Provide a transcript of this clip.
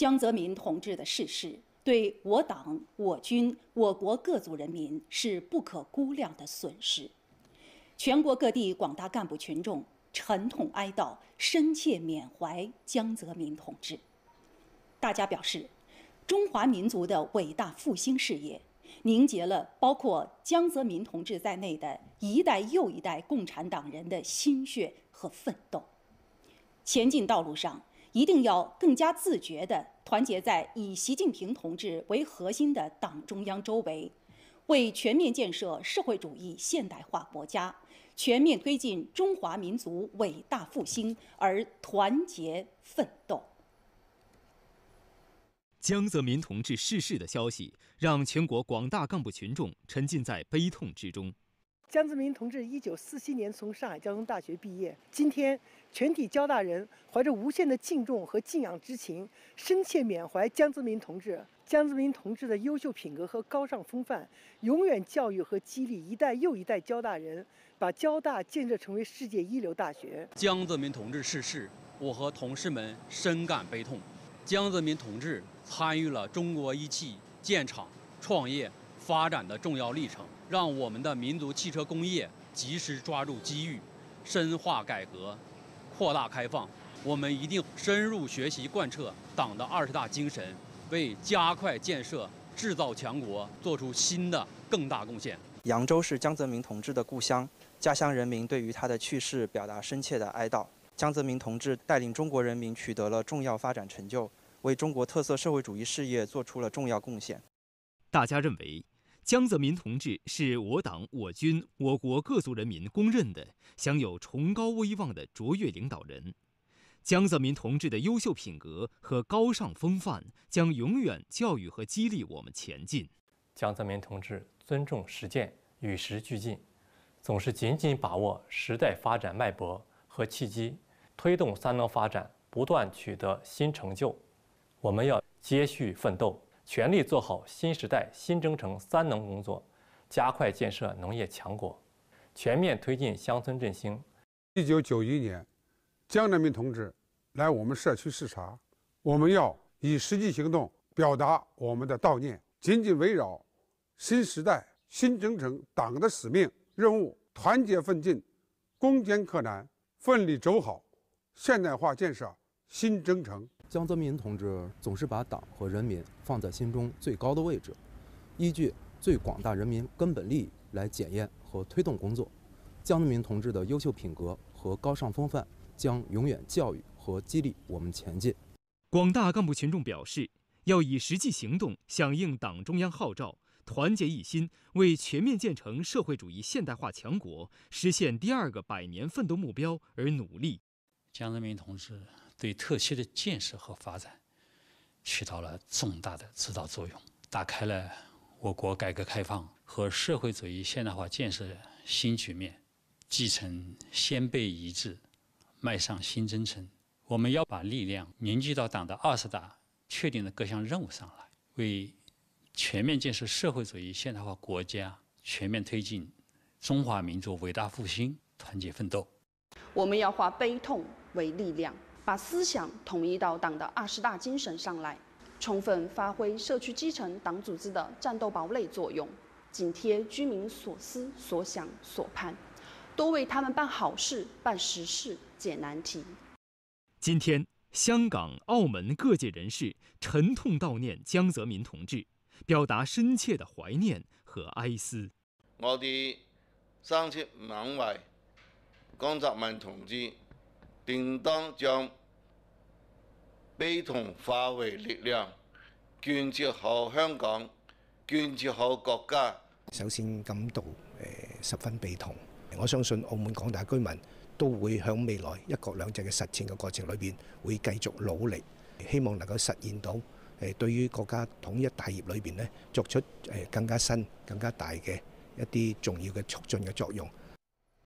江泽民同志的逝世，对我党、我军、我国各族人民是不可估量的损失。全国各地广大干部群众沉痛哀悼，深切缅怀江泽民同志。大家表示，中华民族的伟大复兴事业，凝结了包括江泽民同志在内的一代又一代共产党人的心血和奋斗。前进道路上。一定要更加自觉地团结在以习近平同志为核心的党中央周围，为全面建设社会主义现代化国家，全面推进中华民族伟大复兴而团结奋斗。江泽民同志逝世的消息，让全国广大干部群众沉浸在悲痛之中。江泽民同志一九四七年从上海交通大学毕业。今天，全体交大人怀着无限的敬重和敬仰之情，深切缅怀江泽民同志。江泽民同志的优秀品格和高尚风范，永远教育和激励一代又一代交大人，把交大建设成为世界一流大学。江泽民同志逝世，我和同事们深感悲痛。江泽民同志参与了中国一汽建厂、创业、发展的重要历程。让我们的民族汽车工业及时抓住机遇，深化改革，扩大开放。我们一定深入学习贯彻党的二十大精神，为加快建设制造强国做出新的更大贡献。扬州市江泽民同志的故乡，家乡人民对于他的去世表达深切的哀悼。江泽民同志带领中国人民取得了重要发展成就，为中国特色社会主义事业做出了重要贡献。大家认为。江泽民同志是我党、我军、我国各族人民公认的、享有崇高威望的卓越领导人。江泽民同志的优秀品格和高尚风范，将永远教育和激励我们前进。江泽民同志尊重实践、与时俱进，总是紧紧把握时代发展脉搏和契机，推动三农发展不断取得新成就。我们要接续奋斗。全力做好新时代新征程“三农”工作，加快建设农业强国，全面推进乡村振兴。一九九一年，江泽民同志来我们社区视察，我们要以实际行动表达我们的悼念。紧紧围绕新时代新征程党的使命任务，团结奋进，攻坚克难，奋力走好现代化建设新征程。江泽民同志总是把党和人民放在心中最高的位置，依据最广大人民根本利益来检验和推动工作。江泽民同志的优秀品格和高尚风范，将永远教育和激励我们前进。广大干部群众表示，要以实际行动响应党中央号召，团结一心，为全面建成社会主义现代化强国、实现第二个百年奋斗目标而努力。江泽民同志。对特区的建设和发展，起到了重大的指导作用，打开了我国改革开放和社会主义现代化建设新局面。继承先辈遗志，迈上新征程。我们要把力量凝聚到党的二十大确定的各项任务上来，为全面建设社会主义现代化国家、全面推进中华民族伟大复兴团结奋斗。我们要化悲痛为力量。把思想统一到党的二十大精神上来，充分发挥社区基层党组织的战斗堡垒作用，紧贴居民所思所想所盼，多为他们办好事、办实事、解难题。今天，香港、澳门各界人士沉痛悼念江泽民同志，表达深切的怀念和哀思。我哋深切缅怀江泽民同志。定當將悲痛化為力量，建設好香港，建設好國家。首先感到誒十分悲痛，我相信澳門廣大居民都會响未來一國兩制嘅實踐嘅過程裏边，會繼續努力，希望能夠實現到誒對於國家統一大業裏边咧作出誒更加新、更加大嘅一啲重要嘅促進嘅作用。